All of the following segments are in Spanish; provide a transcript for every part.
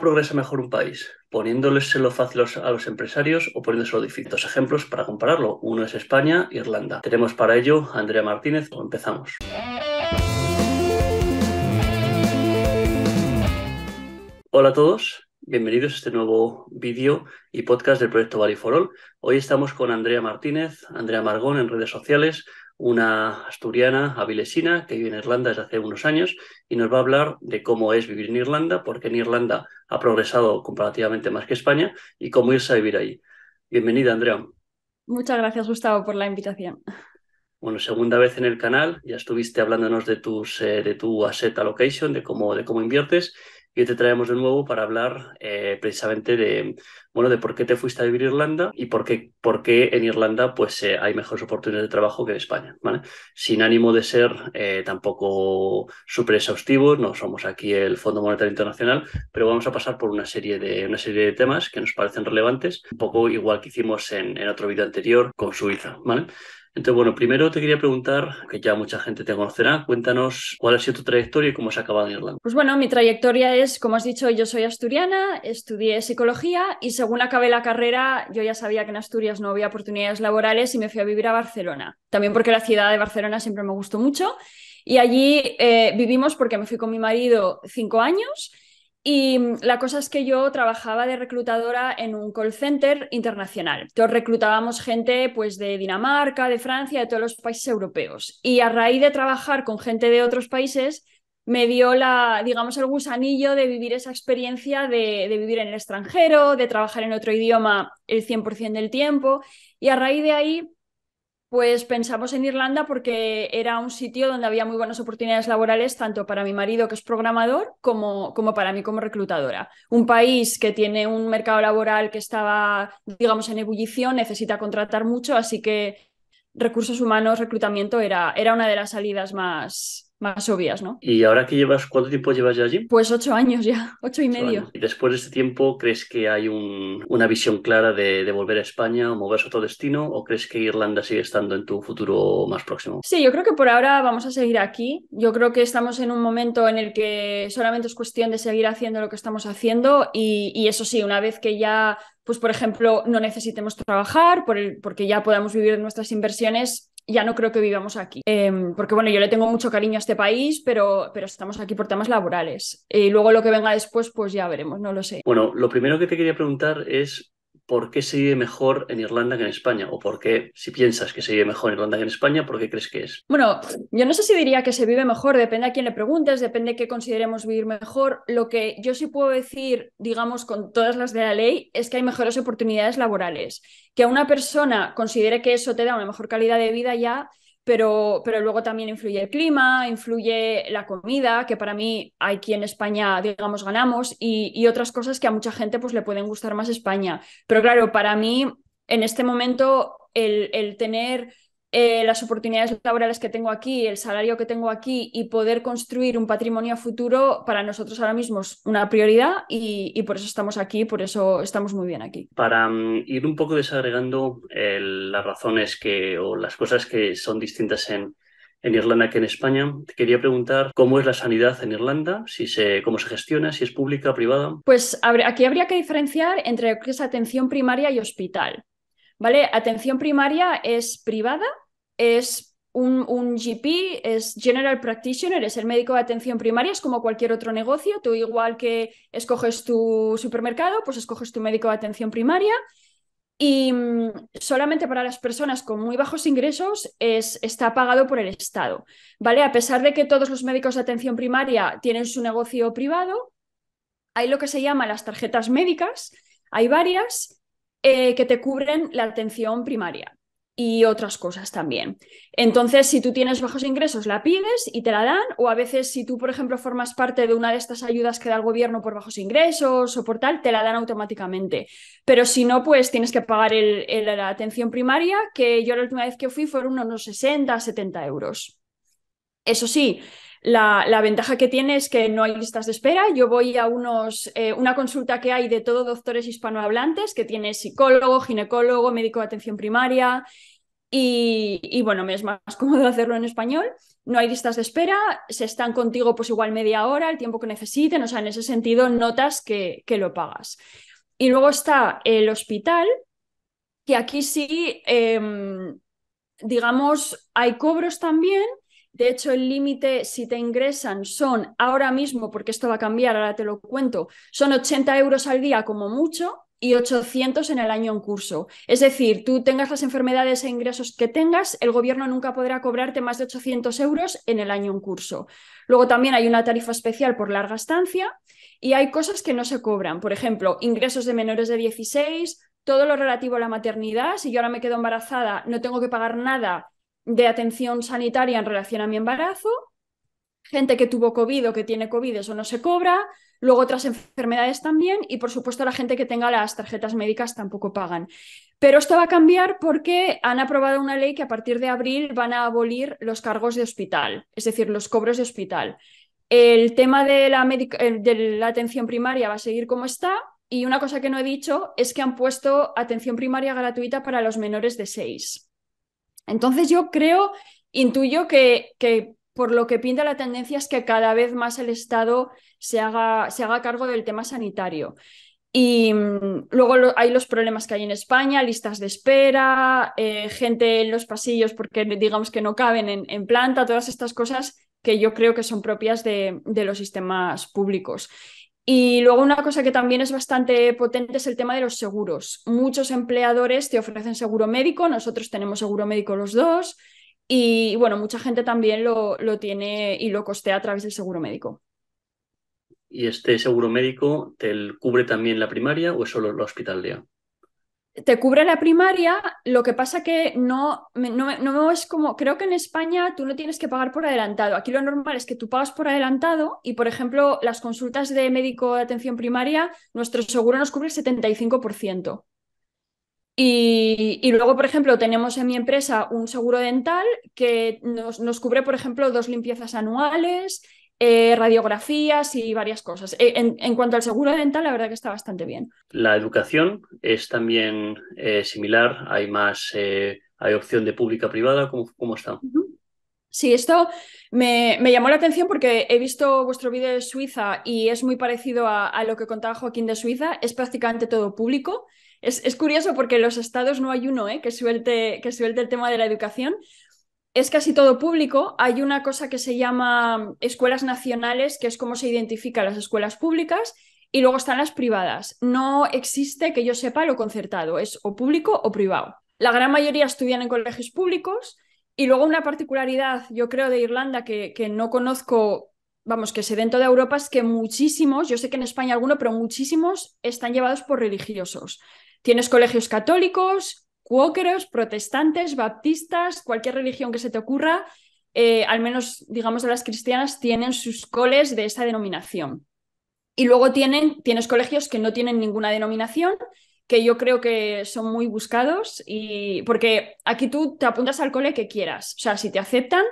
progresa mejor un país? ¿Poniéndoleselo fácil a los empresarios o poniéndoselo los distintos ejemplos para compararlo. Uno es España e Irlanda. Tenemos para ello a Andrea Martínez. Empezamos. Hola a todos, bienvenidos a este nuevo vídeo y podcast del proyecto Valley for All. Hoy estamos con Andrea Martínez, Andrea Margón en redes sociales, una asturiana avilesina que vive en Irlanda desde hace unos años y nos va a hablar de cómo es vivir en Irlanda, porque en Irlanda ha progresado comparativamente más que España y cómo irse a vivir ahí. Bienvenida, Andrea. Muchas gracias, Gustavo, por la invitación. Bueno, segunda vez en el canal, ya estuviste hablándonos de, tus, eh, de tu asset allocation, de cómo, de cómo inviertes y hoy te traemos de nuevo para hablar eh, precisamente de, bueno, de por qué te fuiste a vivir a Irlanda y por qué, por qué en Irlanda pues, eh, hay mejores oportunidades de trabajo que en España. ¿vale? Sin ánimo de ser eh, tampoco súper exhaustivos, no somos aquí el Fondo Monetario Internacional, pero vamos a pasar por una serie de, una serie de temas que nos parecen relevantes, un poco igual que hicimos en, en otro vídeo anterior con Suiza. ¿vale? Entonces, bueno, primero te quería preguntar, que ya mucha gente te conocerá, cuéntanos cuál ha sido tu trayectoria y cómo has acabado en Irlanda. Pues bueno, mi trayectoria es, como has dicho, yo soy asturiana, estudié psicología y según acabé la carrera, yo ya sabía que en Asturias no había oportunidades laborales y me fui a vivir a Barcelona. También porque la ciudad de Barcelona siempre me gustó mucho. Y allí eh, vivimos porque me fui con mi marido cinco años y mm, la cosa es que yo trabajaba de reclutadora en un call center internacional. Entonces reclutábamos gente pues, de Dinamarca, de Francia, de todos los países europeos. Y a raíz de trabajar con gente de otros países, me dio la, digamos, el gusanillo de vivir esa experiencia de, de vivir en el extranjero, de trabajar en otro idioma el 100% del tiempo. Y a raíz de ahí pues pensamos en Irlanda porque era un sitio donde había muy buenas oportunidades laborales, tanto para mi marido, que es programador, como, como para mí como reclutadora. Un país que tiene un mercado laboral que estaba, digamos, en ebullición, necesita contratar mucho, así que recursos humanos, reclutamiento era, era una de las salidas más, más obvias, ¿no? ¿Y ahora que llevas, cuánto tiempo llevas ya allí? Pues ocho años ya, ocho y medio. ¿Y después de este tiempo crees que hay una visión clara de, volver a España o moverse a otro destino o crees que Irlanda sigue estando en tu futuro más próximo? Sí, yo creo que por ahora vamos a seguir aquí. Yo creo que estamos en un momento en el que solamente es cuestión de seguir haciendo lo que estamos haciendo y, eso sí, una vez que ya pues por ejemplo, no necesitemos trabajar por porque ya podamos vivir nuestras inversiones, ya no creo que vivamos aquí. Em, porque bueno, yo le tengo mucho cariño a este país, pero, pero estamos aquí por temas laborales. Y eh, luego lo que venga después, pues ya veremos, no lo sé. Bueno, lo primero que te quería preguntar es ¿por qué se vive mejor en Irlanda que en España? ¿O por qué, si piensas que se vive mejor en Irlanda que en España, por qué crees que es? Bueno, yo no sé si diría que se vive mejor, depende a quién le preguntes, depende de qué consideremos vivir mejor. Lo que yo sí puedo decir, digamos, con todas las de la ley, es que hay mejores oportunidades laborales. Que una persona considere que eso te da una mejor calidad de vida ya pero, pero luego también influye el clima, influye la comida, que para mí aquí en España, digamos, ganamos, y, otras cosas que a mucha gente pues, le pueden gustar más España. Pero claro, para mí, en este momento, el, el tener eh, las oportunidades laborales que tengo aquí, el salario que tengo aquí y poder construir un patrimonio futuro, para nosotros ahora mismo es una prioridad y, por eso estamos aquí, por eso estamos muy bien aquí. Para mm, ir un poco desagregando las razones que, o las cosas que son distintas en, Irlanda que en España. Te quería preguntar cómo es la sanidad en Irlanda, si se, cómo se gestiona, si es pública, o privada. Pues aquí habría que diferenciar entre lo que es atención primaria y hospital. ¿vale? Atención primaria es privada, es un, GP, es General Practitioner, es el médico de atención primaria, es como cualquier otro negocio, tú igual que escoges tu supermercado, pues escoges tu médico de atención primaria. Y mm, solamente para las personas con muy bajos ingresos es, está pagado por el Estado, ¿vale? A pesar de que todos los médicos de atención primaria tienen su negocio privado, hay lo que se llama las tarjetas médicas, hay varias, eh, que te cubren la atención primaria y otras cosas también. Entonces, si tú tienes bajos ingresos, la pides y te la dan, o a veces si tú, por ejemplo, formas parte de una de estas ayudas que da el gobierno por bajos ingresos o por tal, te la dan automáticamente. Pero si no, pues tienes que pagar la atención primaria, que yo la última vez que fui fueron unos 60, 70 euros. Eso sí, la, ventaja que tiene es que no hay listas de espera. Yo voy a unos, eh, una consulta que hay de todos doctores hispanohablantes, que tiene psicólogo, ginecólogo, médico de atención primaria, y, bueno, me es más cómodo hacerlo en español. No hay listas de espera, se están contigo pues igual media hora, el tiempo que necesiten, o sea, en ese sentido notas que, lo pagas. Y luego está el hospital, que aquí sí, em, digamos, hay cobros también, de hecho, el límite, si te ingresan, son ahora mismo, porque esto va a cambiar, ahora te lo cuento, son 80 euros al día como mucho y 800 en el año en curso. Es decir, tú tengas las enfermedades e ingresos que tengas, el gobierno nunca podrá cobrarte más de 800 euros en el año en curso. Luego también hay una tarifa especial por larga estancia y hay cosas que no se cobran. Por ejemplo, ingresos de menores de 16, todo lo relativo a la maternidad. Si yo ahora me quedo embarazada, no tengo que pagar nada de atención sanitaria en relación a mi embarazo, gente que tuvo COVID o que tiene COVID, eso no se cobra, luego otras enfermedades también y por supuesto la gente que tenga las tarjetas médicas tampoco pagan. Pero esto va a cambiar porque han aprobado una ley que a partir de abril van a abolir los cargos de hospital, es decir, los cobros de hospital. El tema de la, eh, atención primaria va a seguir como está y una cosa que no he dicho es que han puesto atención primaria gratuita para los menores de 6. Entonces yo creo, intuyo que, por lo que pinta la tendencia es que cada vez más el Estado se haga, se haga cargo del tema sanitario. Y mm, luego hay los problemas que hay en España, listas de espera, eh, gente en los pasillos porque digamos que no caben en, planta, todas estas cosas que yo creo que son propias de los sistemas públicos. Y luego una cosa que también es bastante potente es el tema de los seguros. Muchos empleadores te ofrecen seguro médico, nosotros tenemos seguro médico los dos y bueno, mucha gente también lo, lo tiene y lo costea a través del seguro médico. ¿Y este seguro médico te cubre también la primaria o es solo la hospitalidad? te cubre la primaria, lo que pasa que no, no, no, es como, creo que en España tú no tienes que pagar por adelantado. Aquí lo normal es que tú pagas por adelantado y, por ejemplo, las consultas de médico de atención primaria, nuestro seguro nos cubre el 75%. Y, y luego, por ejemplo, tenemos en mi empresa un seguro dental que nos, nos cubre, por ejemplo, dos limpiezas anuales, eh, radiografías y varias cosas. Eh, en, cuanto al seguro dental, la verdad que está bastante bien. La educación es también eh, similar, hay más, hay opción de pública privada, ¿cómo, está? Sí, esto me, llamó la atención porque he visto vuestro vídeo de Suiza y es muy parecido a, lo que contaba Joaquín de Suiza, es prácticamente todo público. Es, curioso porque en los estados no hay uno que, suelte, que suelte el tema de la educación, es casi todo público. Hay una cosa que se llama escuelas nacionales, que es cómo se identifican las escuelas públicas, y luego están las privadas. No existe, que yo sepa, lo concertado, es o público o privado. La gran mayoría estudian en colegios públicos y luego una particularidad, yo creo, de Irlanda que, no conozco, vamos, que se dentro de Europa es que muchísimos, yo sé que en España alguno, pero muchísimos están llevados por religiosos. Tienes colegios católicos, cuóqueros, protestantes, baptistas, cualquier religión que se te ocurra, eh, al menos digamos de las cristianas, tienen sus coles de esa denominación. Y luego tienes colegios que no tienen ninguna denominación, que yo creo que son muy buscados, y porque aquí tú te apuntas al cole que quieras, o sea, si te aceptan,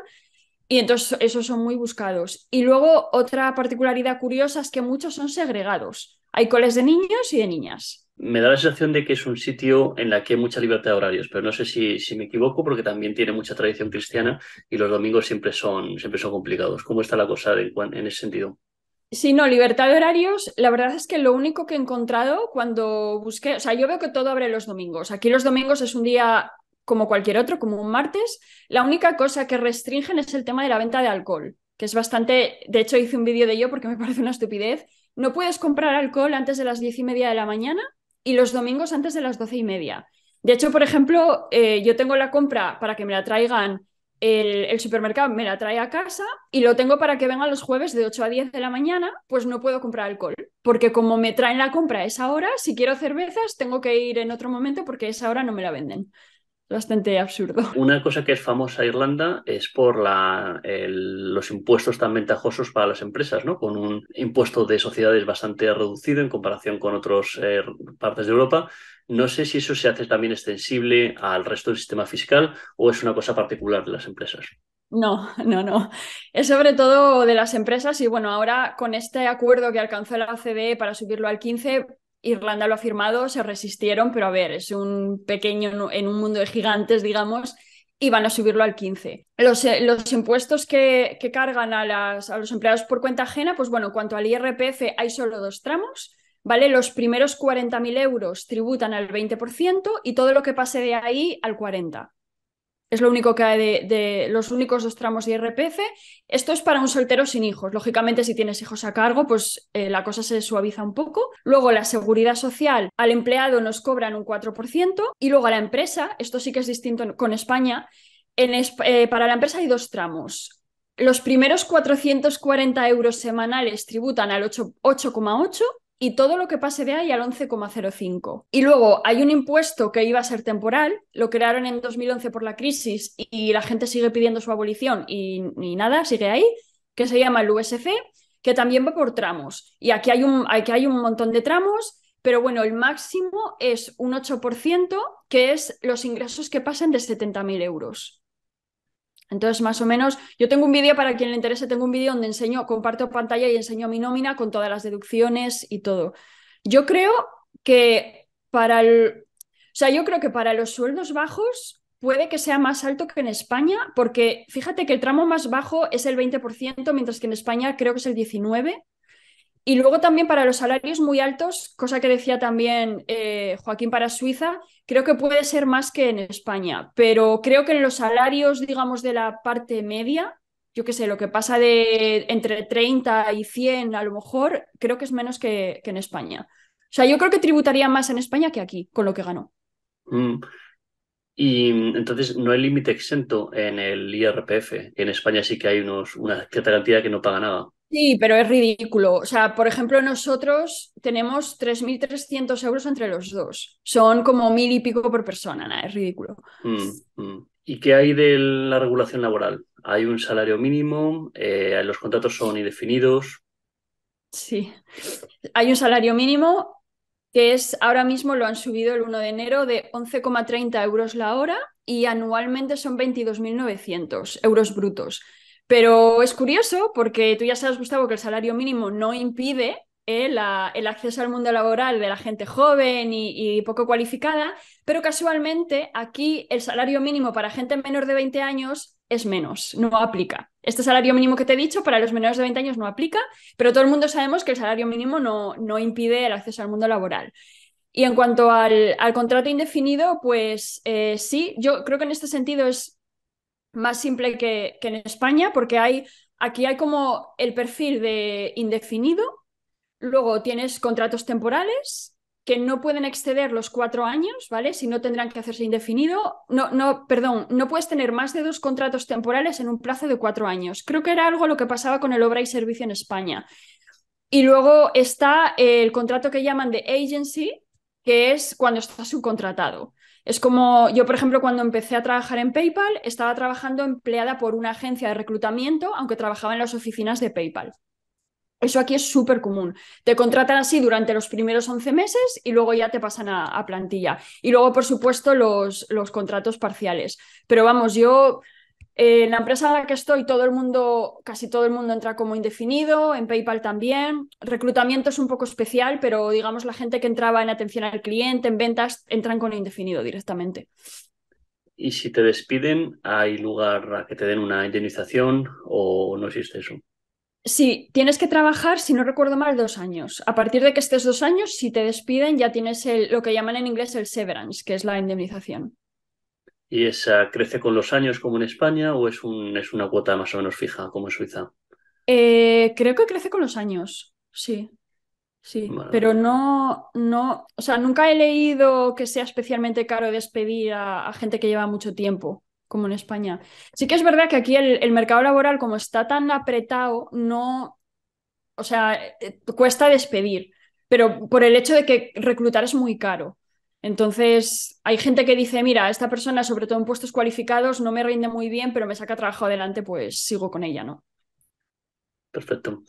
y entonces esos son muy buscados. Y luego otra particularidad curiosa es que muchos son segregados. Hay coles de niños y de niñas me da la sensación de que es un sitio en la que hay mucha libertad de horarios, pero no sé si, me equivoco porque también tiene mucha tradición cristiana y los domingos siempre son, siempre son complicados. ¿Cómo está la cosa en, en ese sentido? Sí, no, libertad de horarios, la verdad es que lo único que he encontrado cuando busqué, o sea, yo veo que todo abre los domingos. Aquí los domingos es un día como cualquier otro, como un martes. La única cosa que restringen es el tema de la venta de alcohol, que es bastante, de hecho hice un vídeo de ello porque me parece una estupidez. No puedes comprar alcohol antes de las diez y media de la mañana y los domingos antes de las doce y media. De hecho, por ejemplo, eh, yo tengo la compra para que me la traigan el, supermercado, me la trae a casa y lo tengo para que vengan los jueves de 8 a 10 de la mañana, pues no puedo comprar alcohol, porque como me traen la compra a esa hora, si quiero cervezas, tengo que ir en otro momento porque a esa hora no me la venden bastante absurdo. Una cosa que es famosa Irlanda es por la, los impuestos tan ventajosos para las empresas, ¿no? Con un impuesto de sociedades bastante reducido en comparación con otras eh, partes de Europa. No sé si eso se hace también extensible al resto del sistema fiscal o es una cosa particular de las empresas. No, no, no. Es sobre todo de las empresas y bueno, ahora con este acuerdo que alcanzó la OCDE para subirlo al 15, Irlanda lo ha firmado, se resistieron, pero a ver, es un pequeño, en un mundo de gigantes, digamos, y van a subirlo al 15. Los, eh, los impuestos que, cargan a, las, a los empleados por cuenta ajena, pues bueno, cuanto al IRPF hay solo dos tramos, ¿vale? Los primeros 40.000 euros tributan al 20% y todo lo que pase de ahí al 40%. Es lo único que hay de, los únicos dos tramos de IRPF. Esto es para un soltero sin hijos. Lógicamente, si tienes hijos a cargo, pues eh, la cosa se suaviza un poco. Luego, la seguridad social al empleado nos cobran un 4% y luego a la empresa, esto sí que es distinto con España, en, eh, para la empresa hay dos tramos. Los primeros 440 euros semanales tributan al 8,8 y todo lo que pase de ahí al 11,05. Y luego hay un impuesto que iba a ser temporal, lo crearon en 2011 por la crisis y la gente sigue pidiendo su abolición y, nada, sigue ahí, que se llama el USC, que también va por tramos. Y aquí hay un, aquí hay un montón de tramos. Pero bueno, el máximo es un 8%, que es los ingresos que pasen de 70.000 euros. Entonces, más o menos, yo tengo un vídeo, para quien le interese, tengo un vídeo donde enseño, comparto pantalla y enseño mi nómina con todas las deducciones y todo. Yo creo que para el... O sea, yo creo que para los sueldos bajos puede que sea más alto que en España, porque fíjate que el tramo más bajo es el 20%, mientras que en España creo que es el 19%. Y luego también para los salarios muy altos, cosa que decía también eh, Joaquín para Suiza, creo que puede ser más que en España, pero creo que en los salarios, digamos, de la parte media, yo qué sé, lo que pasa de entre 30 y 100 a lo mejor, creo que es menos que, en España. O sea, yo creo que tributaría más en España que aquí, con lo que ganó. Mm. Y entonces no hay límite exento en el IRPF. En España sí que hay unos, una cierta cantidad que no paga nada. Sí, pero es ridículo. O sea, por ejemplo, nosotros tenemos 3.300 euros entre los dos. Son como mil y pico por persona, nada, es ridículo. Mm, mm. ¿Y qué hay de la regulación laboral? ¿Hay un salario mínimo? Eh, ¿Los contratos son indefinidos? Sí, hay un salario mínimo que es ahora mismo lo han subido el 1 de enero de 11,30 euros la hora y anualmente son 22.900 euros brutos. Pero es curioso porque tú ya sabes, Gustavo, que el salario mínimo no impide eh, el acceso al mundo laboral de la gente joven y, poco cualificada, pero casualmente aquí el salario mínimo para gente menor de 20 años es menos, no aplica. Este salario mínimo que te he dicho para los menores de 20 años no aplica, pero todo el mundo sabemos que el salario mínimo no, no impide el acceso al mundo laboral. Y en cuanto al, contrato indefinido, pues eh, sí, yo creo que en este sentido es más simple que, en España, porque hay, aquí hay como el perfil de indefinido, luego tienes contratos temporales que no pueden exceder los cuatro años, ¿vale? Si no tendrán que hacerse indefinido. No, no, perdón, no puedes tener más de dos contratos temporales en un plazo de cuatro años. Creo que era algo lo que pasaba con el obra y servicio en España. Y luego está el contrato que llaman de agency, que es cuando estás subcontratado. Es como yo, por ejemplo, cuando empecé a trabajar en PayPal, estaba trabajando empleada por una agencia de reclutamiento, aunque trabajaba en las oficinas de PayPal. Eso aquí es súper común. Te contratan así durante los primeros 11 meses y luego ya te pasan a, plantilla. Y luego, por supuesto, los, los, contratos parciales. Pero vamos, yo en la empresa en la que estoy, todo el mundo, casi todo el mundo entra como indefinido, en PayPal también. Reclutamiento es un poco especial, pero digamos la gente que entraba en atención al cliente, en ventas, entran con indefinido directamente. ¿Y si te despiden, hay lugar a que te den una indemnización o no existe eso? Sí, tienes que trabajar, si no recuerdo mal, dos años. A partir de que estés dos años, si te despiden, ya tienes lo que llaman en inglés el severance, que es la indemnización. ¿Y esa crece con los años como en España o es, un, es una cuota más o menos fija como en Suiza? Eh, creo que crece con los años, sí. Sí, pero no, no, o sea, nunca he leído que sea especialmente caro despedir a, gente que lleva mucho tiempo, como en España. Sí que es verdad que aquí el, mercado laboral, como está tan apretado, no, o sea, eh, cuesta despedir, pero por el hecho de que reclutar es muy caro. Entonces, hay gente que dice, mira, esta persona, sobre todo en puestos cualificados, no me rinde muy bien, pero me saca trabajo adelante, pues sigo con ella, ¿no? Perfecto.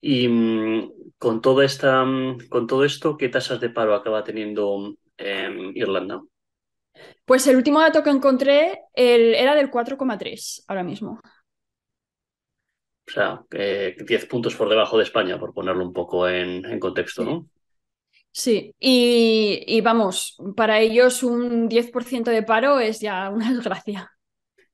Y mm, con todo esta, mm, con todo esto, ¿qué tasas de paro acaba teniendo em, Irlanda? Pues el último dato que encontré era del 4,3 ahora mismo. O sea, 10 puntos por debajo de España, por ponerlo un poco en, contexto, ¿no? Sí, y, vamos, para ellos un 10% de paro es ya una desgracia.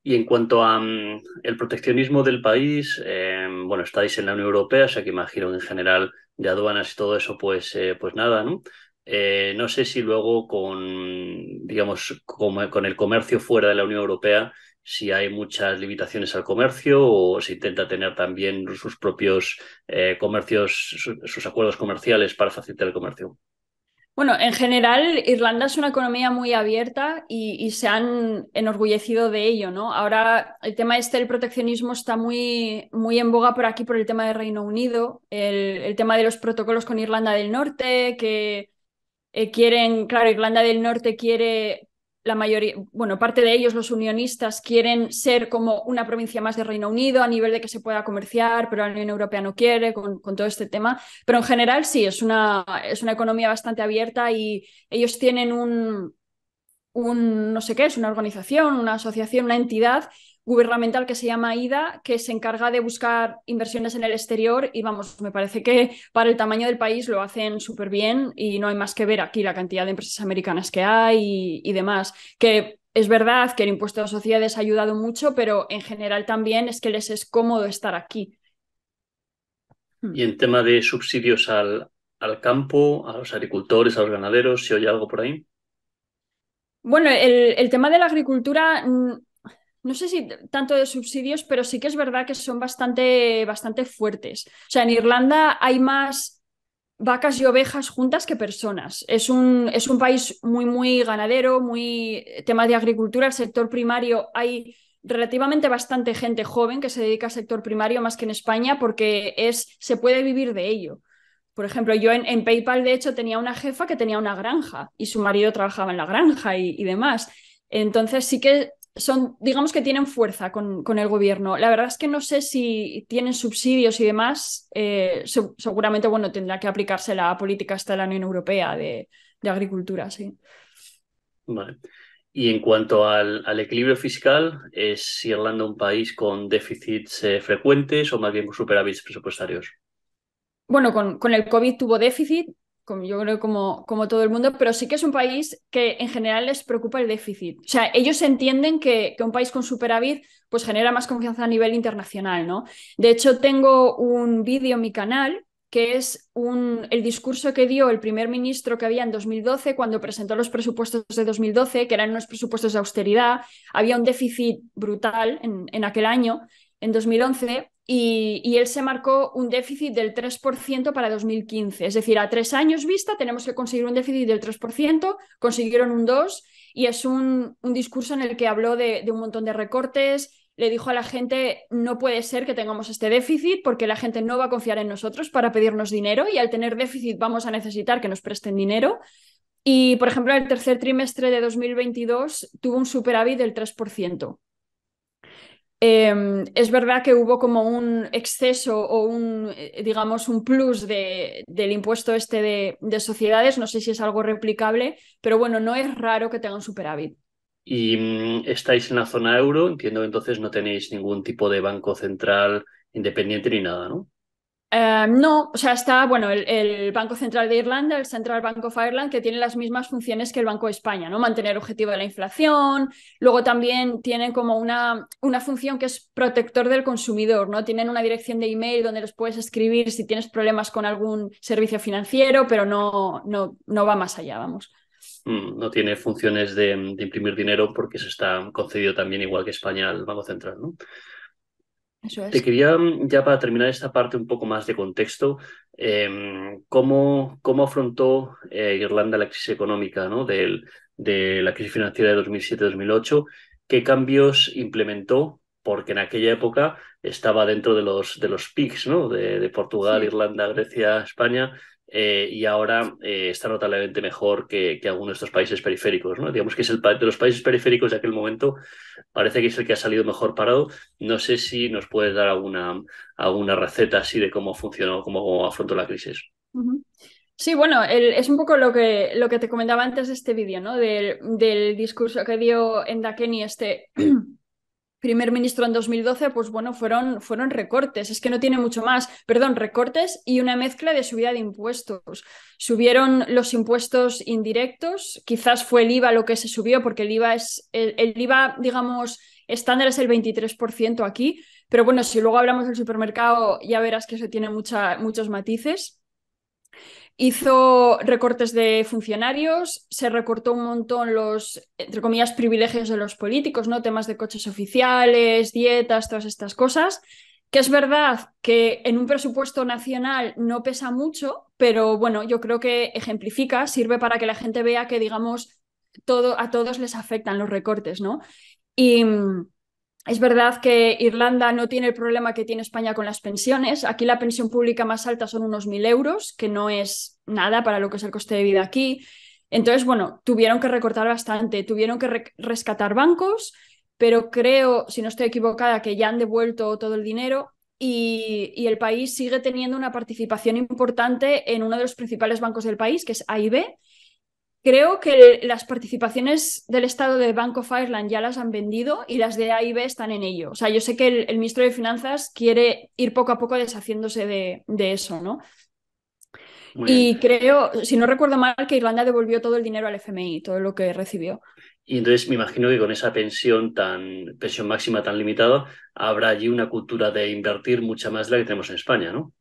Y en cuanto a mm, el proteccionismo del país, eh, bueno, estáis en la Unión Europea, o sea que imagino en general de aduanas y todo eso, pues, eh, pues nada, ¿no? Eh, no sé si luego con, digamos, con, con el comercio fuera de la Unión Europea, si hay muchas limitaciones al comercio o se intenta tener también sus propios comercios, sus acuerdos comerciales para facilitar el comercio. Bueno, en general, Irlanda es una economía muy abierta y, se han enorgullecido de ello, ¿no? Ahora el tema este del proteccionismo está muy, muy en boga por aquí, por el tema del Reino Unido, el, tema de los protocolos con Irlanda del Norte, que eh, quieren, claro, Irlanda del Norte quiere la mayoría, bueno, parte de ellos, los unionistas, quieren ser como una provincia más de Reino Unido a nivel de que se pueda comerciar, pero la Unión Europea no quiere con, todo este tema. Pero en general sí, es una, es una economía bastante abierta y ellos tienen un, un, no sé qué, es una organización, una asociación, una entidad gubernamental que se llama IDA, que se encarga de buscar inversiones en el exterior y vamos, me parece que para el tamaño del país lo hacen súper bien y no hay más que ver aquí la cantidad de empresas americanas que hay y, demás, que es verdad que el impuesto a sociedades ha ayudado mucho, pero en general también es que les es cómodo estar aquí. Y en tema de subsidios al, al campo, a los agricultores, a los ganaderos, ...si oye algo por ahí? Bueno, el, el tema de la agricultura mm, no sé si tanto de subsidios, pero sí que es verdad que son bastante, bastante fuertes. O sea, en Irlanda hay más vacas y ovejas juntas que personas. Es un, es un país muy, muy ganadero, muy tema de agricultura, el sector primario, hay relativamente bastante gente joven que se dedica al sector primario más que en España porque es, se puede vivir de ello. Por ejemplo, yo en, PayPal, de hecho, tenía una jefa que tenía una granja y su marido trabajaba en la granja y demás. Entonces sí que son, digamos que tienen fuerza con, el gobierno. La verdad es que no sé si tienen subsidios y demás. Eh, seguramente, bueno, tendrá que aplicarse la política hasta la Unión Europea de, Agricultura, sí. Vale. Y en cuanto al, equilibrio fiscal, ¿es Irlanda un país con déficits eh, frecuentes o más bien con superávits presupuestarios? Bueno, con, con, el COVID tuvo déficit como yo creo como, como todo el mundo, pero sí que es un país que en general les preocupa el déficit. O sea, ellos entienden que, que un país con superávit pues genera más confianza a nivel internacional, ¿no? De hecho, tengo un vídeo en mi canal que es un, el discurso que dio el primer ministro que había en 2012 cuando presentó los presupuestos de 2012, que eran unos presupuestos de austeridad, había un déficit brutal en, en aquel año, en 2011, y, él se marcó un déficit del 3% para 2015. Es decir, a tres años vista tenemos que conseguir un déficit del 3%, consiguieron un 2% y es un, discurso en el que habló de, un montón de recortes, le dijo a la gente, no puede ser que tengamos este déficit porque la gente no va a confiar en nosotros para pedirnos dinero y al tener déficit vamos a necesitar que nos presten dinero. Y, por ejemplo, en el tercer trimestre de 2022 tuvo un superávit del 3%. Em, es verdad que hubo como un exceso o un, eh, digamos, un plus de, del impuesto este de, sociedades, no sé si es algo replicable, pero bueno, no es raro que tengan superávit. Y mm, estáis en la zona euro, entiendo entonces no tenéis ningún tipo de banco central independiente ni nada, ¿no? Em, no, o sea, está, bueno, el, Banco Central de Irlanda, el Central Bank of Ireland, que tiene las mismas funciones que el Banco de España, ¿no? Mantener objetivo de la inflación, luego también tienen como una, una función que es protector del consumidor, ¿no? Tienen una dirección de email donde los puedes escribir si tienes problemas con algún servicio financiero, pero no, no, no va más allá, vamos. Mm, no tiene funciones de, imprimir dinero porque se está concedido también, igual que España, al Banco Central, ¿no? Te quería, mm, ya para terminar esta parte un poco más de contexto, em, ¿cómo, afrontó eh, Irlanda la crisis económica de, la crisis financiera de 2007-2008? ¿Qué cambios implementó? Porque en aquella época estaba dentro de los, de los PICs, de, Portugal, Irlanda, Grecia, España. Eh, y ahora eh, está notablemente mejor que, que, algunos de estos países periféricos. ¿no? Digamos que es el de los países periféricos de aquel momento, parece que es el que ha salido mejor parado. No sé si nos puedes dar alguna, alguna receta así de cómo funcionó, cómo, afrontó la crisis. Sí, bueno, es un poco lo que, lo que te comentaba antes de este vídeo, ¿no? Del, del discurso que dio Enda Kenny, este primer ministro en 2012, pues bueno, fueron, fueron recortes, es que no tiene mucho más, perdón, recortes y una mezcla de subida de impuestos. Subieron los impuestos indirectos, quizás fue el IVA lo que se subió, porque el IVA es, el, IVA, digamos, estándar es el 23% aquí, pero bueno, si luego hablamos del supermercado ya verás que eso tiene mucha, muchos matices. Hizo recortes de funcionarios, se recortó un montón los, entre comillas, privilegios de los políticos, ¿no? Temas de coches oficiales, dietas, todas estas cosas, que es verdad que en un presupuesto nacional no pesa mucho, pero bueno, yo creo que ejemplifica, sirve para que la gente vea que, digamos, todo, a todos les afectan los recortes, ¿no? Y, es verdad que Irlanda no tiene el problema que tiene España con las pensiones. Aquí la pensión pública más alta son unos mil euros, que no es nada para lo que es el coste de vida aquí. Entonces, bueno, tuvieron que recortar bastante, tuvieron que rescatar bancos, pero creo, si no estoy equivocada, que ya han devuelto todo el dinero y, y el país sigue teniendo una participación importante en uno de los principales bancos del país, que es AIB, Creo que las participaciones del Estado de Bank of Ireland ya las han vendido y las de AIB están en ello. O sea, yo sé que el, ministro de Finanzas quiere ir poco a poco deshaciéndose de, eso, ¿no? y creo, si no recuerdo mal, que Irlanda devolvió todo el dinero al FMI, todo lo que recibió. Y entonces me imagino que con esa pensión tan, pensión máxima tan limitada, habrá allí una cultura de invertir mucha más de la que tenemos en España, ¿no?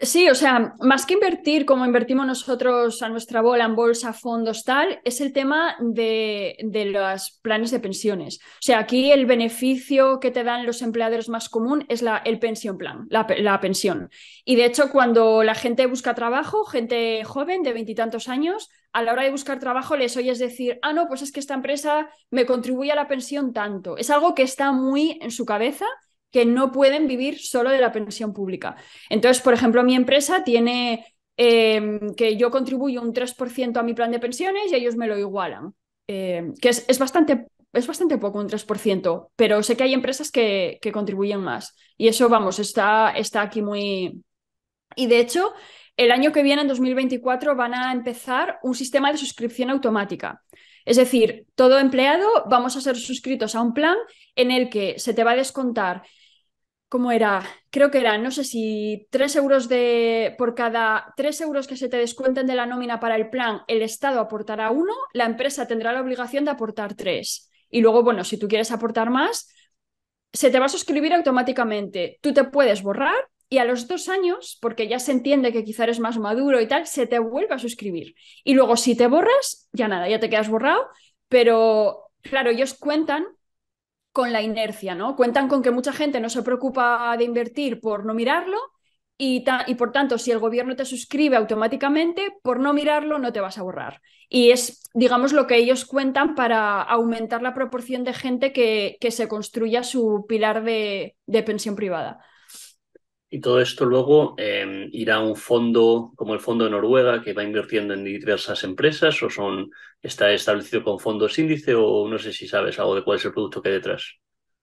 Sí, o sea, más que invertir como invertimos nosotros a nuestra bola en bolsa, fondos, tal, es el tema de, de, los planes de pensiones. O sea, aquí el beneficio que te dan los empleadores más común es la, el pensión plan, la, la, pensión. Y de hecho, cuando la gente busca trabajo, gente joven de veintitantos años, a la hora de buscar trabajo les oyes decir, ah, no, pues es que esta empresa me contribuye a la pensión tanto. Es algo que está muy en su cabeza que no pueden vivir solo de la pensión pública. Entonces, por ejemplo, mi empresa tiene em, que yo contribuyo un 3% a mi plan de pensiones y ellos me lo igualan, em, que es, bastante, es bastante poco, un 3%, pero sé que hay empresas que, que contribuyen más. Y eso, vamos, está, está aquí muy... Y de hecho, el año que viene, en 2024, van a empezar un sistema de suscripción automática. Es decir, todo empleado vamos a ser suscritos a un plan en el que se te va a descontar ¿cómo era? Creo que era, no sé si 3 euros de, por cada 3 euros que se te descuenten de la nómina para el plan, el Estado aportará uno, la empresa tendrá la obligación de aportar tres. Y luego, bueno, si tú quieres aportar más, se te va a suscribir automáticamente. Tú te puedes borrar y a los dos años, porque ya se entiende que quizá eres más maduro y tal, se te vuelve a suscribir. Y luego, si te borras, ya nada, ya te quedas borrado, pero claro, ellos cuentan con la inercia, ¿no? Cuentan con que mucha gente no se preocupa de invertir por no mirarlo y, y, por tanto, si el gobierno te suscribe automáticamente, por no mirarlo no te vas a borrar. Y es, digamos, lo que ellos cuentan para aumentar la proporción de gente que, que se construya su pilar de pensión privada. Y todo esto luego em, irá a un fondo como el Fondo de Noruega que va invirtiendo en diversas empresas o son está establecido con fondos índice o no sé si sabes algo de cuál es el producto que hay detrás.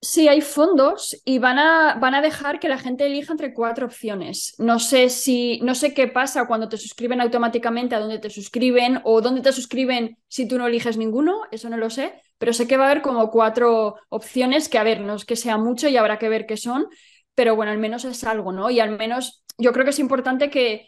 Sí, hay fondos y van a, van a dejar que la gente elija entre cuatro opciones. No sé si, no sé qué pasa cuando te suscriben automáticamente a dónde te suscriben o dónde te suscriben si tú no eliges ninguno, eso no lo sé, pero sé que va a haber como cuatro opciones que, a ver, no es que sea mucho y habrá que ver qué son, pero bueno, al menos es algo, ¿no? Y al menos yo creo que es importante que,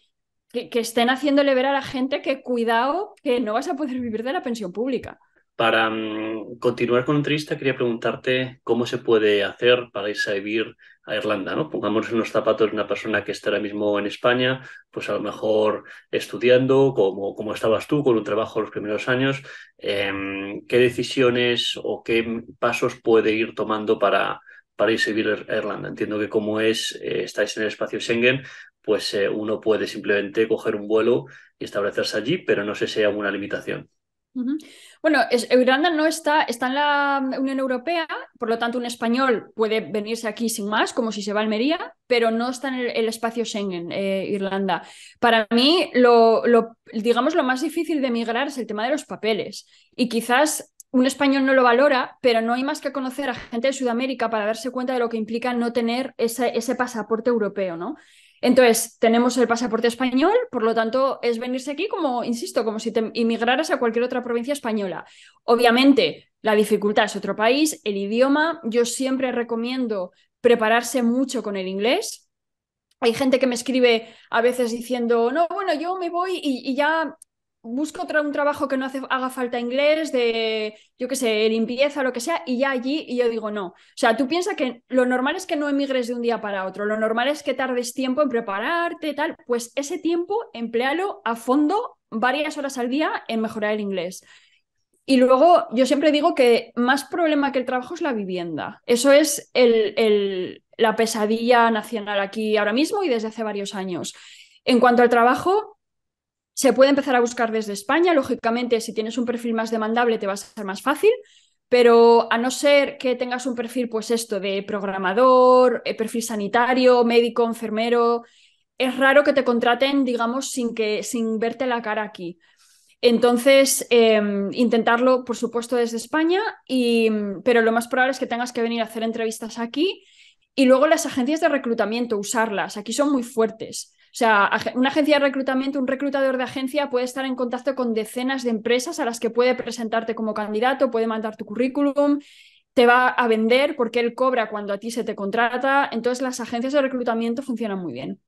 que, estén haciéndole ver a la gente que cuidado, que no vas a poder vivir de la pensión pública. Para mm, continuar con entrevista, quería preguntarte cómo se puede hacer para irse a vivir a Irlanda, ¿no? Pongámonos en los zapatos de una persona que está ahora mismo en España, pues a lo mejor estudiando, como, como estabas tú, con un trabajo los primeros años, em, ¿qué decisiones o qué pasos puede ir tomando para, para irse a Irlanda. Entiendo que como es, eh, estáis en el espacio Schengen, pues eh, uno puede simplemente coger un vuelo y establecerse allí, pero no sé si hay alguna limitación. Bueno, Irlanda no está, está en la Unión Europea, por lo tanto un español puede venirse aquí sin más, como si se va a Almería, pero no está en el, espacio Schengen, eh, Irlanda. Para mí, lo, lo, digamos, lo más difícil de emigrar es el tema de los papeles. Y quizás un español no lo valora, pero no hay más que conocer a gente de Sudamérica para darse cuenta de lo que implica no tener ese, pasaporte europeo, ¿no? Entonces, tenemos el pasaporte español, por lo tanto, es venirse aquí como, insisto, como si te inmigraras a cualquier otra provincia española. Obviamente, la dificultad es otro país, el idioma, yo siempre recomiendo prepararse mucho con el inglés, hay gente que me escribe a veces diciendo, no, bueno, yo me voy y, ya busco otro un trabajo que no haga falta inglés, de, yo qué sé, limpieza, lo que sea, y ya allí, y yo digo no. O sea, tú piensas que lo normal es que no emigres de un día para otro, lo normal es que tardes tiempo en prepararte, tal, pues ese tiempo emplealo a fondo varias horas al día en mejorar el inglés. Y luego yo siempre digo que más problema que el trabajo es la vivienda. Eso es el, el, la pesadilla nacional aquí ahora mismo y desde hace varios años. En cuanto al trabajo, se puede empezar a buscar desde España, lógicamente si tienes un perfil más demandable te va a ser más fácil, pero a no ser que tengas un perfil, pues esto, de programador, eh, perfil sanitario, médico, enfermero, es raro que te contraten, digamos, sin, que, sin verte la cara aquí. Entonces, em, intentarlo, por supuesto, desde España, y, pero lo más probable es que tengas que venir a hacer entrevistas aquí y luego las agencias de reclutamiento, usarlas. Aquí son muy fuertes. O sea, una agencia de reclutamiento, un reclutador de agencia puede estar en contacto con decenas de empresas a las que puede presentarte como candidato, puede mandar tu currículum, te va a vender porque él cobra cuando a ti se te contrata. Entonces las agencias de reclutamiento funcionan muy bien.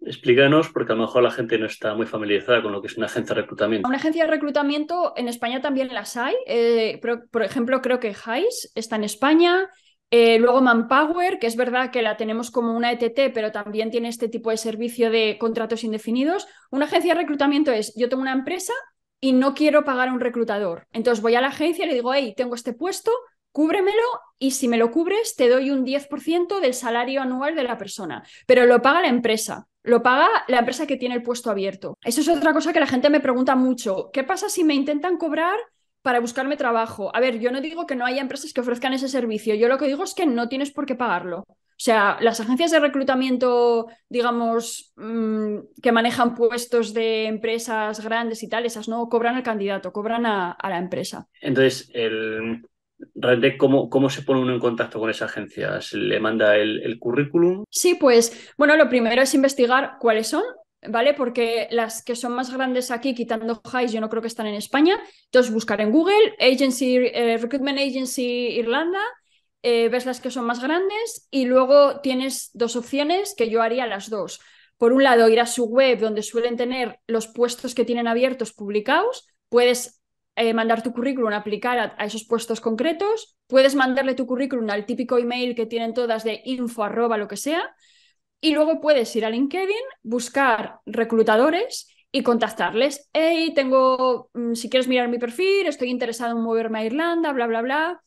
Explícanos, porque a lo mejor la gente no está muy familiarizada con lo que es una agencia de reclutamiento. Una agencia de reclutamiento en España también las hay. Eh, por, ejemplo, creo que Hays está en España, eh, luego Manpower, que es verdad que la tenemos como una ETT, pero también tiene este tipo de servicio de contratos indefinidos. Una agencia de reclutamiento es, yo tengo una empresa y no quiero pagar a un reclutador. Entonces voy a la agencia y le digo, hey, tengo este puesto, cúbremelo y si me lo cubres te doy un 10% del salario anual de la persona, pero lo paga la empresa. Lo paga la empresa que tiene el puesto abierto. Eso es otra cosa que la gente me pregunta mucho. ¿Qué pasa si me intentan cobrar para buscarme trabajo. A ver, yo no digo que no haya empresas que ofrezcan ese servicio, yo lo que digo es que no tienes por qué pagarlo. O sea, las agencias de reclutamiento, digamos, mm, que manejan puestos de empresas grandes y tal, esas no cobran al candidato, cobran a, la empresa. Entonces, ¿cómo, cómo, se pone uno en contacto con esas agencias? ¿Le manda el, currículum? Sí, pues bueno, lo primero es investigar cuáles son, ¿vale? Porque las que son más grandes aquí, quitando Highs, yo no creo que están en España. Entonces, buscar en Google, agency, eh, Recruitment Agency Irlanda, eh, ves las que son más grandes y luego tienes dos opciones que yo haría las dos. Por un lado, ir a su web donde suelen tener los puestos que tienen abiertos publicados, puedes eh, mandar tu currículum, aplicar a, a, esos puestos concretos, puedes mandarle tu currículum al típico email que tienen todas de info arroba lo que sea, y luego puedes ir a LinkedIn, buscar reclutadores y contactarles. Hey, tengo, mm, si quieres mirar mi perfil, estoy interesado en moverme a Irlanda, bla, bla, bla.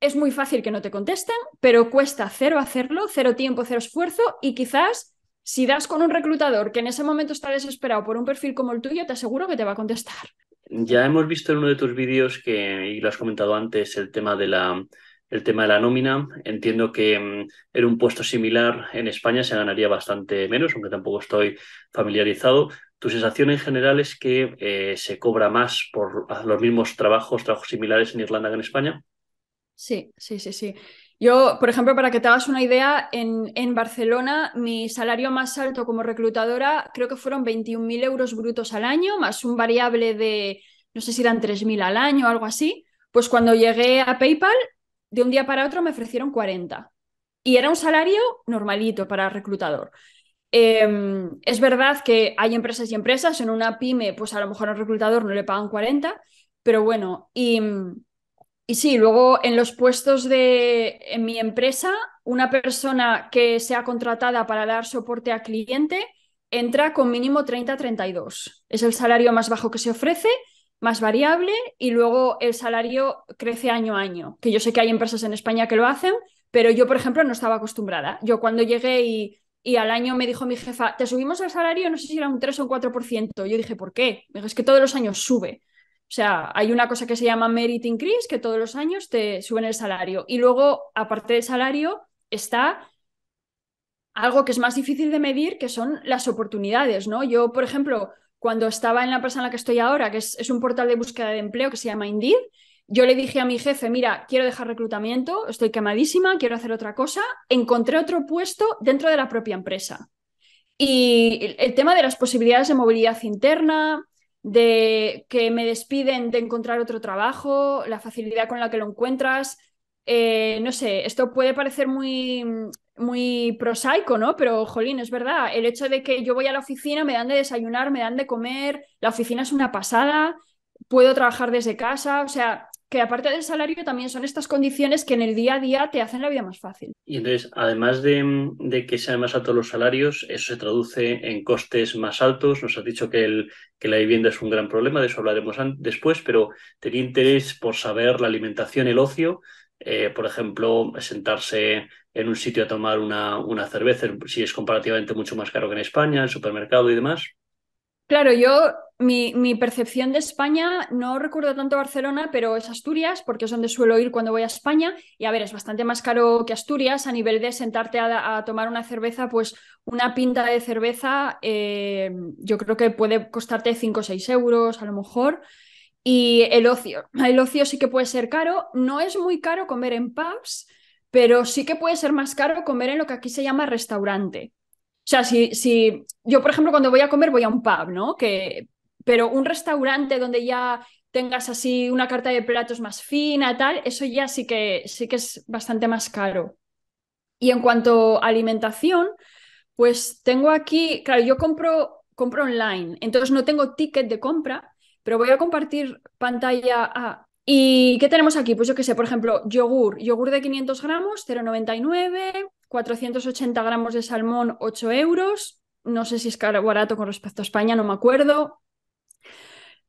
Es muy fácil que no te contesten, pero cuesta cero hacerlo, cero tiempo, cero esfuerzo y quizás si das con un reclutador que en ese momento está desesperado por un perfil como el tuyo, te aseguro que te va a contestar. Ya hemos visto en uno de tus vídeos que, y lo has comentado antes, el tema de la el tema de la nómina. Entiendo que mm, en un puesto similar en España se ganaría bastante menos, aunque tampoco estoy familiarizado. ¿Tu sensación en general es que eh, se cobra más por los mismos trabajos, trabajos similares en Irlanda que en España? Sí, sí, sí, sí. Yo, por ejemplo, para que te hagas una idea, en, en Barcelona mi salario más alto como reclutadora creo que fueron 21.000 euros brutos al año, más un variable de, no sé si eran 3.000 al año o algo así. Pues cuando llegué a PayPal de un día para otro me ofrecieron 40. Y era un salario normalito para reclutador. Em, es verdad que hay empresas y empresas, en una pyme, pues a lo mejor al reclutador no le pagan 40, pero bueno, y, sí, luego en los puestos de mi empresa, una persona que sea contratada para dar soporte a cliente entra con mínimo 30-32. Es el salario más bajo que se ofrece más variable y luego el salario crece año a año, que yo sé que hay empresas en España que lo hacen, pero yo, por ejemplo, no estaba acostumbrada. Yo cuando llegué y, al año me dijo mi jefa, te subimos el salario, no sé si era un 3 o un 4%, yo dije, ¿por qué? Me es que todos los años sube. O sea, hay una cosa que se llama merit increase, que todos los años te suben el salario. Y luego, aparte del salario, está algo que es más difícil de medir, que son las oportunidades, ¿no? Yo, por ejemplo, cuando estaba en la empresa en la que estoy ahora, que es, un portal de búsqueda de empleo que se llama Indeed, yo le dije a mi jefe, mira, quiero dejar reclutamiento, estoy quemadísima, quiero hacer otra cosa. Encontré otro puesto dentro de la propia empresa. Y el tema de las posibilidades de movilidad interna, de que me despiden de encontrar otro trabajo, la facilidad con la que lo encuentras, eh, no sé, esto puede parecer muy muy prosaico, ¿no? Pero, jolín, es verdad, el hecho de que yo voy a la oficina, me dan de desayunar, me dan de comer, la oficina es una pasada, puedo trabajar desde casa, o sea, que aparte del salario también son estas condiciones que en el día a día te hacen la vida más fácil. Y entonces, además de, que sean más altos los salarios, eso se traduce en costes más altos. Nos has dicho que, el, que la vivienda es un gran problema, de eso hablaremos después, pero tenía interés por saber la alimentación, el ocio, eh, por ejemplo, sentarse en un sitio a tomar una, una cerveza, si es comparativamente mucho más caro que en España, En supermercado y demás? Claro, yo, mi, percepción de España, no recuerdo tanto Barcelona, pero es Asturias, porque es donde suelo ir cuando voy a España. Y a ver, es bastante más caro que Asturias a nivel de sentarte a, tomar una cerveza, pues una pinta de cerveza, eh, yo creo que puede costarte 5 o 6 euros a lo mejor. Y el ocio, el ocio sí que puede ser caro, no es muy caro comer en pubs pero sí que puede ser más caro comer en lo que aquí se llama restaurante. O sea, si, si yo, por ejemplo, cuando voy a comer voy a un pub, ¿no? Que, pero un restaurante donde ya tengas así una carta de platos más fina, tal, eso ya sí que, sí que es bastante más caro. Y en cuanto a alimentación, pues tengo aquí, claro, yo compro, compro online, entonces no tengo ticket de compra, pero voy a compartir pantalla a ¿Y qué tenemos aquí? Pues yo qué sé, por ejemplo, yogur. Yogur de 500 gramos, 0,99, 480 gramos de salmón, 8 euros. No sé si es caro o barato con respecto a España, no me acuerdo.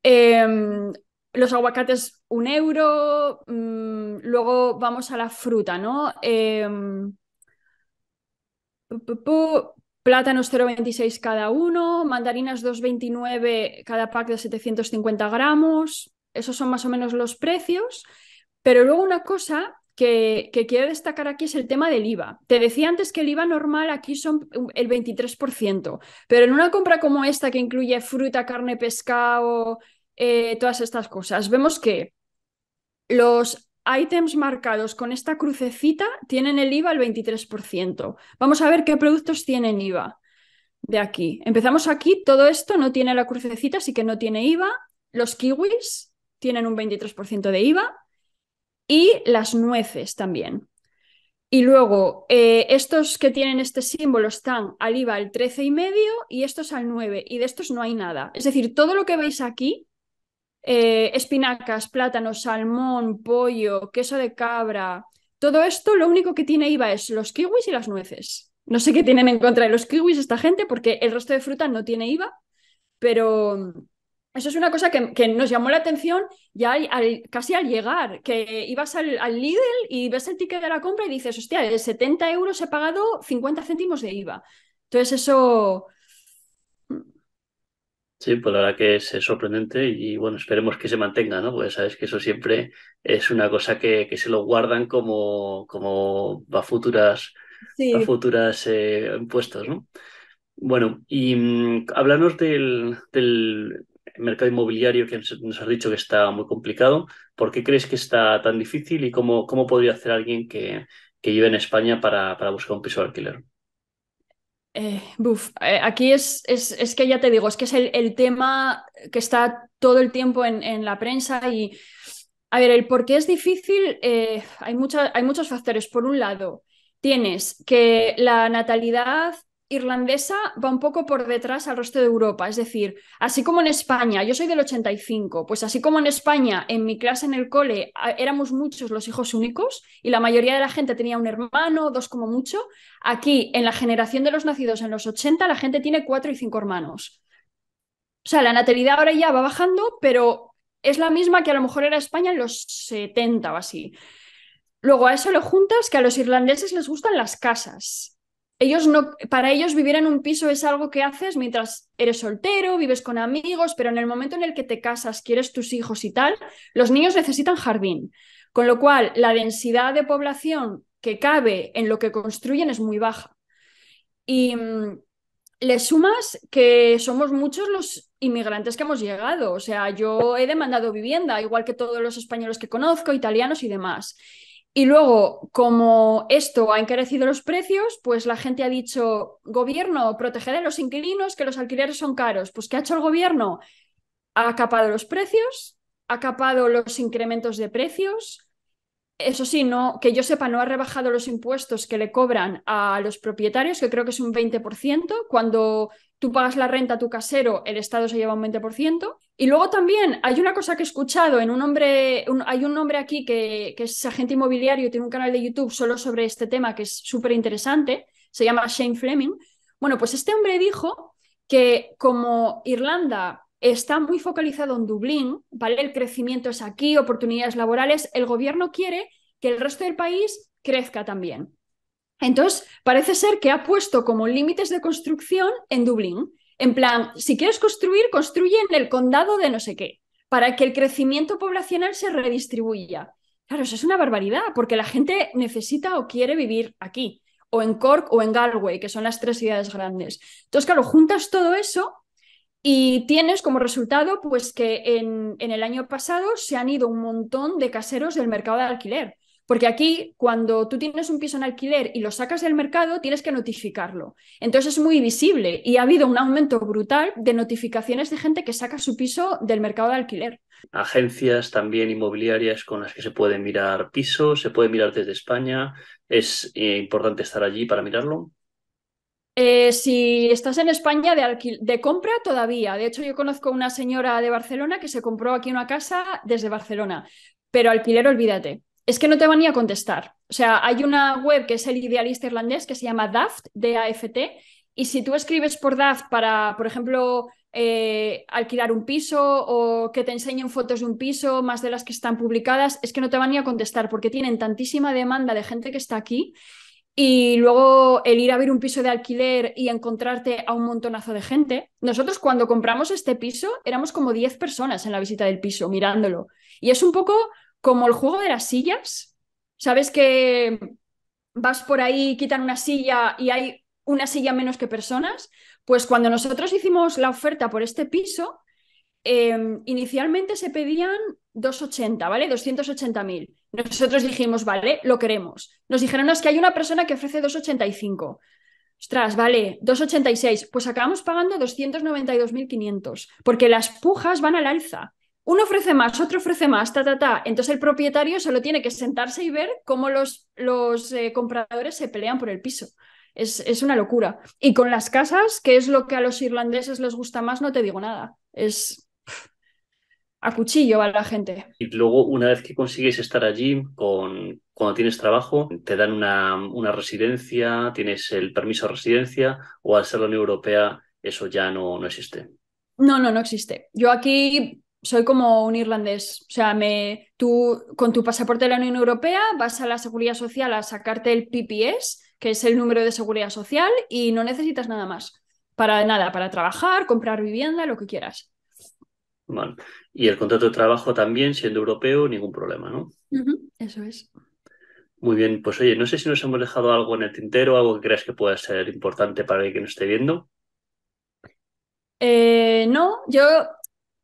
Em, los aguacates, 1 euro. Mm, luego vamos a la fruta, ¿no? Em, plátanos 0,26 cada uno, mandarinas 2,29 cada pack de 750 gramos. Esos son más o menos los precios. Pero luego una cosa que, quiero destacar aquí es el tema del IVA. Te decía antes que el IVA normal aquí son el 23%, pero en una compra como esta que incluye fruta, carne, pescado, eh, todas estas cosas, vemos que los ítems marcados con esta crucecita tienen el IVA al 23%. Vamos a ver qué productos tienen IVA de aquí. Empezamos aquí, todo esto no tiene la crucecita, así que no tiene IVA. Los kiwis tienen un 23% de IVA y las nueces también. Y luego, eh, estos que tienen este símbolo están al IVA al 13,5 y estos al 9, y de estos no hay nada. Es decir, todo lo que veis aquí, eh, espinacas, plátano, salmón, pollo, queso de cabra, todo esto lo único que tiene IVA es los kiwis y las nueces. No sé qué tienen en contra de los kiwis esta gente porque el resto de fruta no tiene IVA, pero eso es una cosa que, nos llamó la atención ya casi al llegar, que ibas al, al, Lidl y ves el ticket de la compra y dices, hostia, de 70 euros he pagado 50 céntimos de IVA. Entonces eso... Sí, pues la verdad que es sorprendente y bueno, esperemos que se mantenga, ¿no? Porque sabes que eso siempre es una cosa que, se lo guardan como, como a futuras, futuras eh, impuestos, ¿no? Bueno, y mm, háblanos del, mercado inmobiliario que nos has dicho que está muy complicado. ¿Por qué crees que está tan difícil y cómo, cómo podría hacer alguien que, que vive en España para, para buscar un piso de alquiler? Eh, buf, eh, aquí es, es, que ya te digo, es que es el, tema que está todo el tiempo en, la prensa y, a ver, el por qué es difícil, eh, hay, mucha, hay muchos factores. Por un lado, tienes que la natalidad irlandesa va un poco por detrás al resto de Europa. Es decir, así como en España, yo soy del 85, pues así como en España, en mi clase en el cole éramos muchos los hijos únicos y la mayoría de la gente tenía un hermano, dos como mucho, aquí en la generación de los nacidos en los 80 la gente tiene cuatro y cinco hermanos. O sea, la natalidad ahora ya va bajando, pero es la misma que a lo mejor era España en los 70 o así. Luego a eso le juntas que a los irlandeses les gustan las casas ellos no, para ellos vivir en un piso es algo que haces mientras eres soltero, vives con amigos, pero en el momento en el que te casas, quieres tus hijos y tal, los niños necesitan jardín. Con lo cual, la densidad de población que cabe en lo que construyen es muy baja. Y mm, le sumas que somos muchos los inmigrantes que hemos llegado. O sea, yo he demandado vivienda, igual que todos los españoles que conozco, italianos y demás. Y luego, como esto ha encarecido los precios, pues la gente ha dicho, gobierno, proteger a los inquilinos, que los alquileres son caros. Pues ¿qué ha hecho el gobierno? Ha acapado los precios, ha acapado los incrementos de precios. Eso sí, no, que yo sepa, no ha rebajado los impuestos que le cobran a los propietarios, que creo que es un 20%, cuando tú pagas la renta a tu casero, el Estado se lleva un 20%. Y luego también hay una cosa que he escuchado en un hombre, hay un hombre aquí que, es agente inmobiliario, y tiene un canal de YouTube solo sobre este tema que es súper interesante, se llama Shane Fleming. Bueno, pues este hombre dijo que como Irlanda está muy focalizado en Dublín, ¿vale? El crecimiento es aquí, oportunidades laborales, el gobierno quiere que el resto del país crezca también. Entonces, parece ser que ha puesto como límites de construcción en Dublín. En plan, si quieres construir, construye en el condado de no sé qué, para que el crecimiento poblacional se redistribuya. Claro, eso es una barbaridad, porque la gente necesita o quiere vivir aquí, o en Cork o en Galway, que son las tres ciudades grandes. Entonces, claro, juntas todo eso y tienes como resultado, pues que en el año pasado se han ido un montón de caseros del mercado de alquiler porque aquí, cuando tú tienes un piso en alquiler y lo sacas del mercado, tienes que notificarlo. Entonces es muy visible y ha habido un aumento brutal de notificaciones de gente que saca su piso del mercado de alquiler. Agencias también inmobiliarias con las que se puede mirar pisos, se puede mirar desde España. ¿Es eh, importante estar allí para mirarlo? Eh, si estás en España de, de, compra todavía. De hecho, yo conozco una señora de Barcelona que se compró aquí una casa desde Barcelona, pero alquiler olvídate es que no te van ni a contestar. O sea, hay una web que es el idealista irlandés que se llama DAFT, D-A-F-T, y si tú escribes por DAFT para, por ejemplo, eh, alquilar un piso o que te enseñen fotos de un piso, más de las que están publicadas, es que no te van ni a contestar porque tienen tantísima demanda de gente que está aquí y luego el ir a ver un piso de alquiler y encontrarte a un montonazo de gente. Nosotros cuando compramos este piso éramos como 10 personas en la visita del piso mirándolo. Y es un poco como el juego de las sillas. ¿Sabes que vas por ahí, quitan una silla y hay una silla menos que personas? Pues cuando nosotros hicimos la oferta por este piso, em, inicialmente se pedían 280, ¿vale? 280.000. Nosotros dijimos, vale, lo queremos. Nos dijeron, no, es que hay una persona que ofrece 285. Ostras, vale, 286. Pues acabamos pagando 292.500, porque las pujas van al alza uno ofrece más, otro ofrece más, ta, ta, ta. Entonces el propietario solo tiene que sentarse y ver cómo los, los eh, compradores se pelean por el piso. Es, es, una locura. Y con las casas, que es lo que a los irlandeses les gusta más, no te digo nada. Es a cuchillo va la gente. Y luego, una vez que consigues estar allí, con, cuando tienes trabajo, te dan una, una residencia, tienes el permiso de residencia, o al ser la Unión Europea, eso ya no, no existe. No, no, no existe. Yo aquí soy como un irlandés. O sea, me, tú con tu pasaporte de la Unión Europea vas a la Seguridad Social a sacarte el PPS, que es el número de seguridad social, y no necesitas nada más. Para nada, para trabajar, comprar vivienda, lo que quieras. Vale. Y el contrato de trabajo también, siendo europeo, ningún problema, ¿no? Eso es. Muy bien, pues oye, no sé si nos hemos dejado algo en el tintero, algo que creas que pueda ser importante para el que nos esté viendo. Eh, no, yo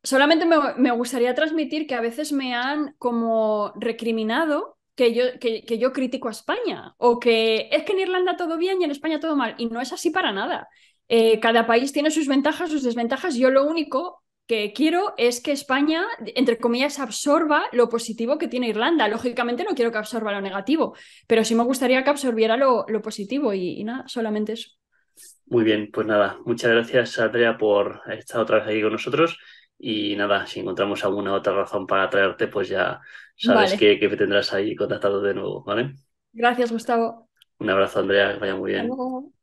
solamente me, gustaría transmitir que a veces me han como recriminado que yo, que, yo critico a España o que es que en Irlanda todo bien y en España todo mal. Y no es así para nada. Eh, cada país tiene sus ventajas, sus desventajas. Yo lo único que quiero es que España, entre comillas, absorba lo positivo que tiene Irlanda. Lógicamente no quiero que absorba lo negativo, pero sí me gustaría que absorbiera lo, positivo y, y, nada, solamente eso. Muy bien, pues nada, muchas gracias Andrea por estar otra vez aquí con nosotros y nada, si encontramos alguna otra razón para traerte, pues ya sabes que, me tendrás ahí contactado de nuevo, ¿vale? Gracias, Gustavo. Un abrazo, Andrea, que vaya muy bien.